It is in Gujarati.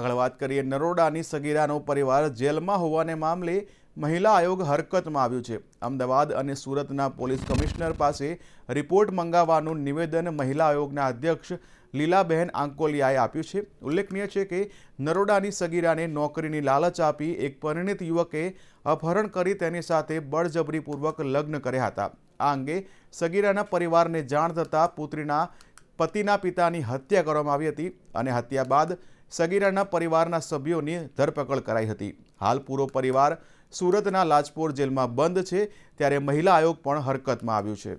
આગળ વાત કરીએ નરોડાની સગીરાનો પરિવાર જેલમાં હોવાને મામલે મહિલા આયોગ હરકતમાં આવ્યું છે અમદાવાદ અને સુરતના પોલીસ કમિશનર પાસે રિપોર્ટ મંગાવવાનું નિવેદન મહિલા આયોગના અધ્યક્ષ લીલાબહેન આંકોલિયાએ આપ્યું છે ઉલ્લેખનીય છે કે નરોડાની સગીરાને નોકરીની લાલચ આપી એક પરિણિત યુવકે અપહરણ કરી તેની સાથે બળજબરીપૂર્વક લગ્ન કર્યા હતા આ અંગે સગીરાના પરિવારને જાણ થતાં પુત્રીના પતિના પિતાની હત્યા કરવામાં આવી હતી અને હત્યા બાદ સગીરાના પરિવારના સભ્યોની ધરપકડ કરાઈ હતી હાલ પૂરો પરિવાર સુરતના લાજપોર જેલમાં બંધ છે ત્યારે મહિલા આયોગ પણ હરકતમાં આવ્યું છે